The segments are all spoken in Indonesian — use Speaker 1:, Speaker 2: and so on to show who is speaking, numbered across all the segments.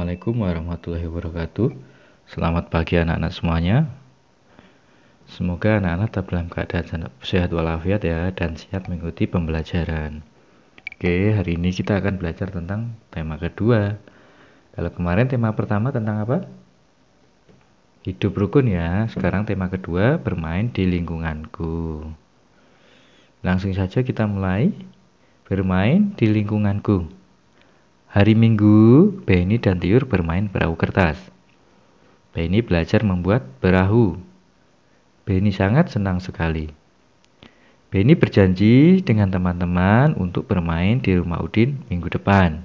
Speaker 1: Assalamualaikum warahmatullahi wabarakatuh. Selamat pagi anak-anak semuanya. Semoga anak-anak tetap dalam keadaan sehat walafiat ya dan siap mengikuti pembelajaran. Oke, hari ini kita akan belajar tentang tema kedua. Kalau kemarin tema pertama tentang apa? Hidup rukun ya. Sekarang tema kedua bermain di lingkunganku. Langsung saja kita mulai bermain di lingkunganku. Hari Minggu, Benny dan Tiur bermain perahu kertas. Benny belajar membuat perahu. Benny sangat senang sekali. Benny berjanji dengan teman-teman untuk bermain di rumah Udin minggu depan.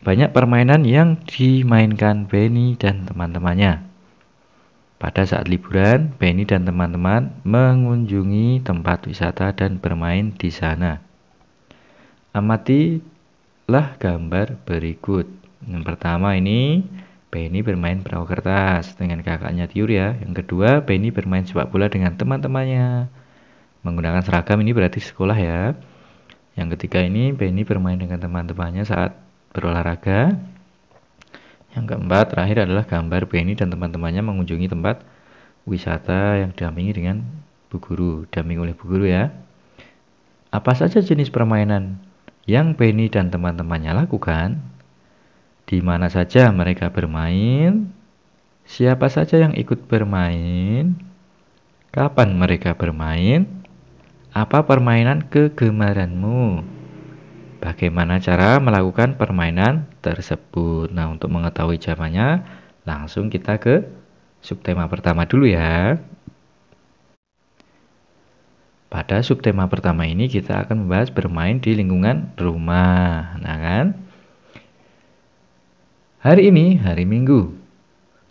Speaker 1: Banyak permainan yang dimainkan Benny dan teman-temannya. Pada saat liburan, Benny dan teman-teman mengunjungi tempat wisata dan bermain di sana. Amati lah gambar berikut. Yang pertama ini Benny bermain perahu kertas dengan kakaknya Tiur ya. Yang kedua, Benny bermain sepak bola dengan teman-temannya. Menggunakan seragam ini berarti sekolah ya. Yang ketiga ini Benny bermain dengan teman-temannya saat berolahraga. Yang keempat, terakhir adalah gambar Benny dan teman-temannya mengunjungi tempat wisata yang didampingi dengan bu guru, damping oleh bu guru ya. Apa saja jenis permainan yang Penny dan teman-temannya lakukan, di mana saja mereka bermain, siapa saja yang ikut bermain, kapan mereka bermain, apa permainan kegemaranmu, bagaimana cara melakukan permainan tersebut. Nah, untuk mengetahui jawabannya, langsung kita ke subtema pertama dulu ya. Pada subtema pertama ini kita akan membahas bermain di lingkungan rumah. Nah, kan? Hari ini hari Minggu.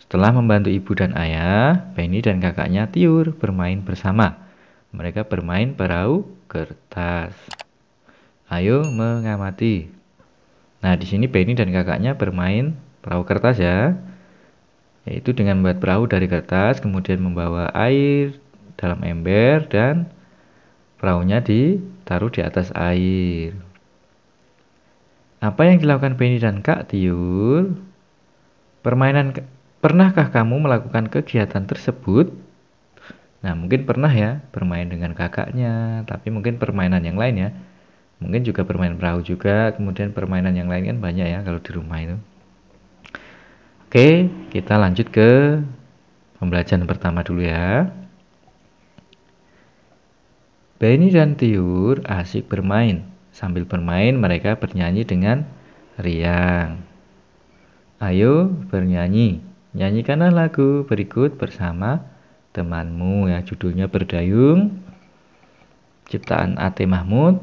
Speaker 1: Setelah membantu ibu dan ayah, Penny dan kakaknya Tiur bermain bersama. Mereka bermain perahu kertas. Ayo mengamati. Nah, di sini Benny dan kakaknya bermain perahu kertas ya. Yaitu dengan membuat perahu dari kertas, kemudian membawa air dalam ember dan Perahunya ditaruh di atas air. Apa yang dilakukan Benny dan Kak Tiul? Permainan Pernahkah kamu melakukan kegiatan tersebut? Nah, mungkin pernah ya, bermain dengan kakaknya, tapi mungkin permainan yang lain ya. Mungkin juga bermain perahu juga, kemudian permainan yang lain kan banyak ya kalau di rumah itu. Oke, kita lanjut ke pembelajaran pertama dulu ya. Benny dan Tiur asik bermain. Sambil bermain mereka bernyanyi dengan riang. Ayo bernyanyi. Nyanyikanlah lagu berikut bersama temanmu ya judulnya Berdayung ciptaan AT Mahmud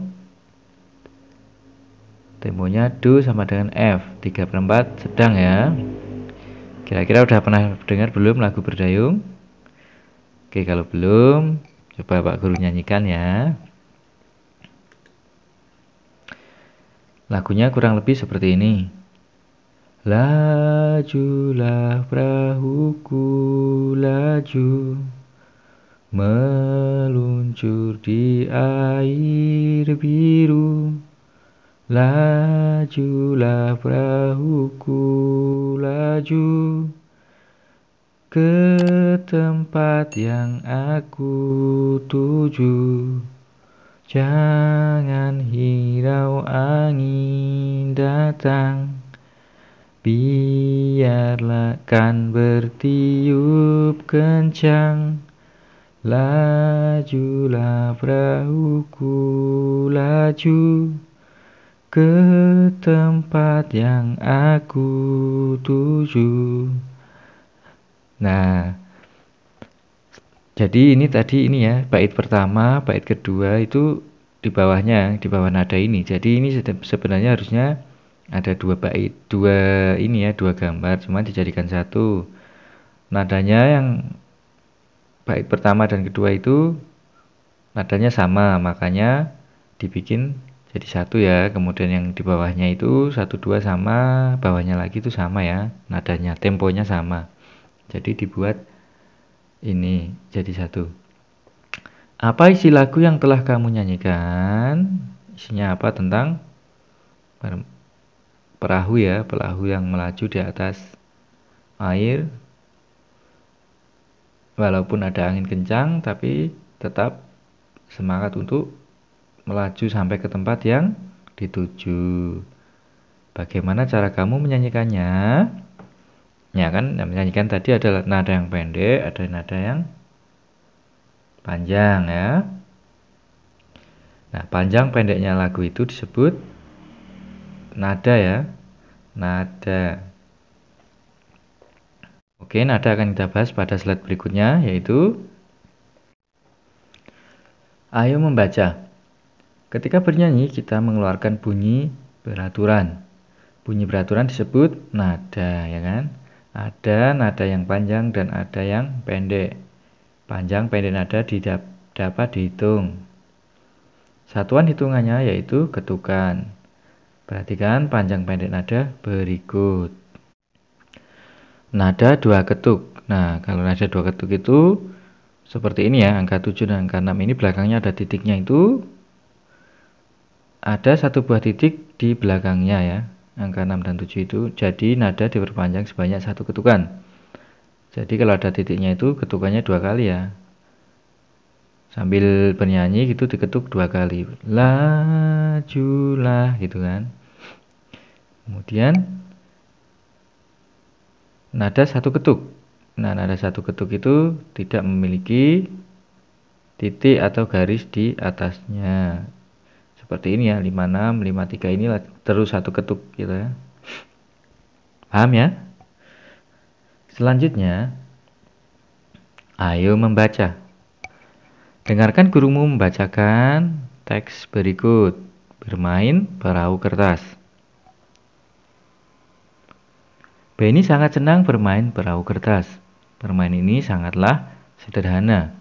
Speaker 1: temponya do sama dengan F 3 per 4 sedang ya kira-kira udah pernah dengar belum lagu Berdayung oke kalau belum Coba Pak Guru nyanyikan ya. Lagunya kurang lebih seperti ini. Lajulah ku laju meluncur di air biru Lajulah ku laju ke tempat yang aku tuju. Jangan hirau angin datang, biarlah kan bertiup kencang. Lajulah perahuku laju ke tempat yang aku tuju. Nah, jadi ini tadi ini ya, bait pertama, bait kedua itu di bawahnya, di bawah nada ini. Jadi ini sebenarnya harusnya ada dua bait, dua ini ya, dua gambar, cuma dijadikan satu. Nadanya yang bait pertama dan kedua itu nadanya sama, makanya dibikin jadi satu ya. Kemudian yang di bawahnya itu satu dua sama, bawahnya lagi itu sama ya, nadanya, temponya sama jadi dibuat ini jadi satu apa isi lagu yang telah kamu nyanyikan isinya apa tentang perahu ya perahu yang melaju di atas air walaupun ada angin kencang tapi tetap semangat untuk melaju sampai ke tempat yang dituju bagaimana cara kamu menyanyikannya ya kan yang menyanyikan tadi ada nada yang pendek ada nada yang panjang ya nah panjang pendeknya lagu itu disebut nada ya nada oke nada akan kita bahas pada slide berikutnya yaitu ayo membaca ketika bernyanyi kita mengeluarkan bunyi beraturan bunyi beraturan disebut nada ya kan ada nada yang panjang dan ada yang pendek. Panjang pendek nada didap, dapat dihitung. Satuan hitungannya yaitu ketukan. Perhatikan panjang pendek nada berikut. Nada dua ketuk. Nah, kalau nada dua ketuk itu seperti ini ya, angka 7 dan angka 6 ini belakangnya ada titiknya itu ada satu buah titik di belakangnya ya angka 6 dan 7 itu jadi nada diperpanjang sebanyak satu ketukan jadi kalau ada titiknya itu ketukannya dua kali ya sambil bernyanyi gitu diketuk dua kali lajulah gitu kan kemudian nada satu ketuk nah nada satu ketuk itu tidak memiliki titik atau garis di atasnya seperti ini ya 56 53 ini terus satu ketuk gitu ya paham ya selanjutnya ayo membaca dengarkan gurumu membacakan teks berikut bermain perahu kertas Benny sangat senang bermain perahu kertas permain ini sangatlah sederhana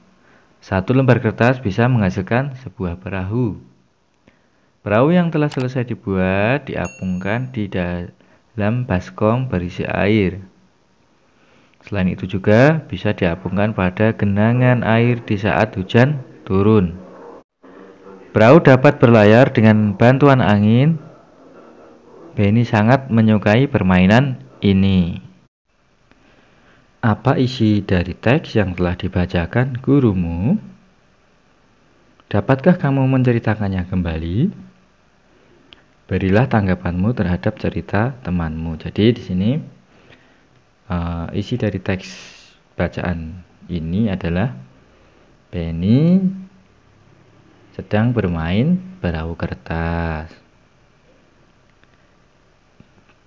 Speaker 1: satu lembar kertas bisa menghasilkan sebuah perahu Perahu yang telah selesai dibuat diapungkan di dalam baskom berisi air. Selain itu juga bisa diapungkan pada genangan air di saat hujan turun. Perahu dapat berlayar dengan bantuan angin. Benny sangat menyukai permainan ini. Apa isi dari teks yang telah dibacakan gurumu? Dapatkah kamu menceritakannya kembali? Berilah tanggapanmu terhadap cerita temanmu. Jadi di sini uh, isi dari teks bacaan ini adalah Penny sedang bermain perahu kertas.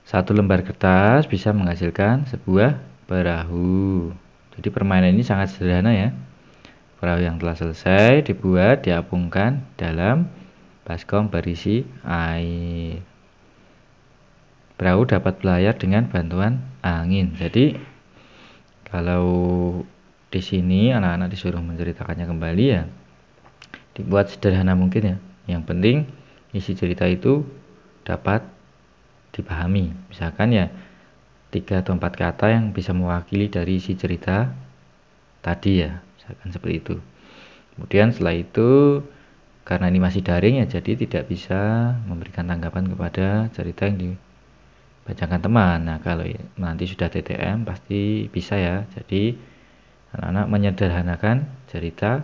Speaker 1: Satu lembar kertas bisa menghasilkan sebuah perahu. Jadi permainan ini sangat sederhana ya. Perahu yang telah selesai dibuat diapungkan dalam baskom berisi air. Perahu dapat berlayar dengan bantuan angin. Jadi kalau di sini anak-anak disuruh menceritakannya kembali ya dibuat sederhana mungkin ya. Yang penting isi cerita itu dapat dipahami. Misalkan ya tiga atau empat kata yang bisa mewakili dari isi cerita tadi ya misalkan seperti itu kemudian setelah itu karena ini masih daring ya jadi tidak bisa memberikan tanggapan kepada cerita yang dibacakan teman nah kalau nanti sudah TTM pasti bisa ya jadi anak-anak menyederhanakan cerita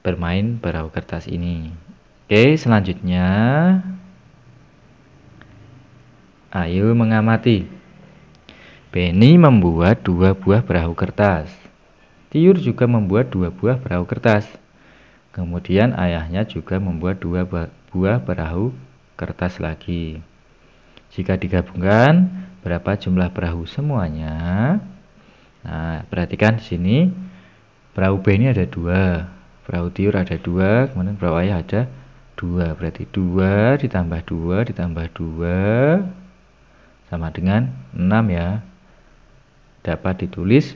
Speaker 1: bermain perahu kertas ini oke selanjutnya ayo mengamati Benny membuat dua buah perahu kertas Tiur juga membuat dua buah perahu kertas Kemudian ayahnya juga membuat dua buah perahu kertas lagi. Jika digabungkan, berapa jumlah perahu semuanya? Nah, perhatikan di sini perahu B ini ada dua, perahu tiur ada dua, kemudian perahu ayah ada dua. Berarti dua ditambah dua ditambah dua sama dengan enam ya. Dapat ditulis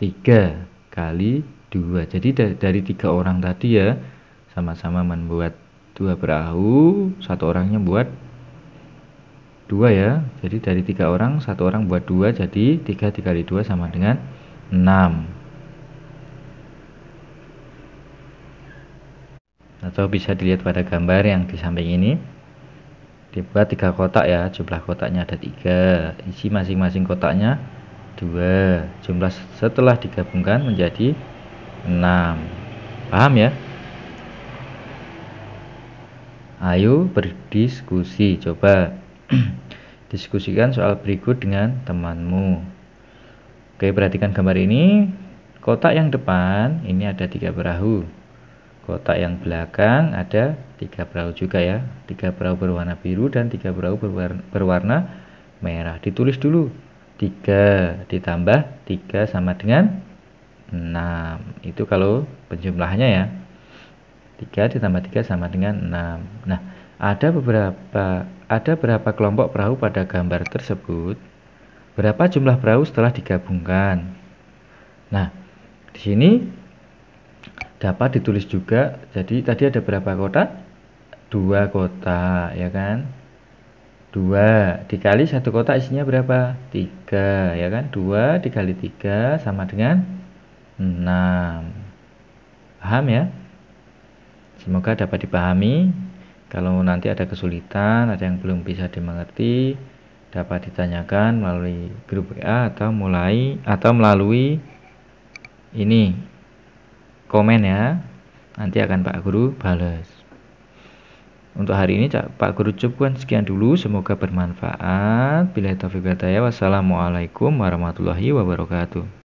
Speaker 1: tiga kali dua jadi dari tiga orang tadi ya sama-sama membuat dua perahu satu orangnya buat dua ya jadi dari tiga orang satu orang buat dua jadi tiga dikali dua sama dengan enam atau bisa dilihat pada gambar yang di samping ini dibuat tiga kotak ya jumlah kotaknya ada tiga isi masing-masing kotaknya dua jumlah setelah digabungkan menjadi 6 paham ya ayo berdiskusi coba diskusikan soal berikut dengan temanmu oke perhatikan gambar ini kotak yang depan ini ada tiga perahu kotak yang belakang ada tiga perahu juga ya tiga perahu berwarna biru dan tiga perahu berwarna, berwarna merah ditulis dulu 3 ditambah 3 sama dengan 6 itu kalau penjumlahannya ya 3 ditambah 3 sama dengan 6 nah ada beberapa ada berapa kelompok perahu pada gambar tersebut berapa jumlah perahu setelah digabungkan nah di sini dapat ditulis juga jadi tadi ada berapa kotak dua kotak ya kan dua dikali satu kotak isinya berapa tiga ya kan dua dikali tiga sama dengan 6. Paham ya? Semoga dapat dipahami. Kalau nanti ada kesulitan, ada yang belum bisa dimengerti, dapat ditanyakan melalui grup WA atau mulai atau melalui ini komen ya. Nanti akan Pak Guru balas. Untuk hari ini Pak Guru cukupkan sekian dulu. Semoga bermanfaat. Bila taufiq Wassalamualaikum warahmatullahi wabarakatuh.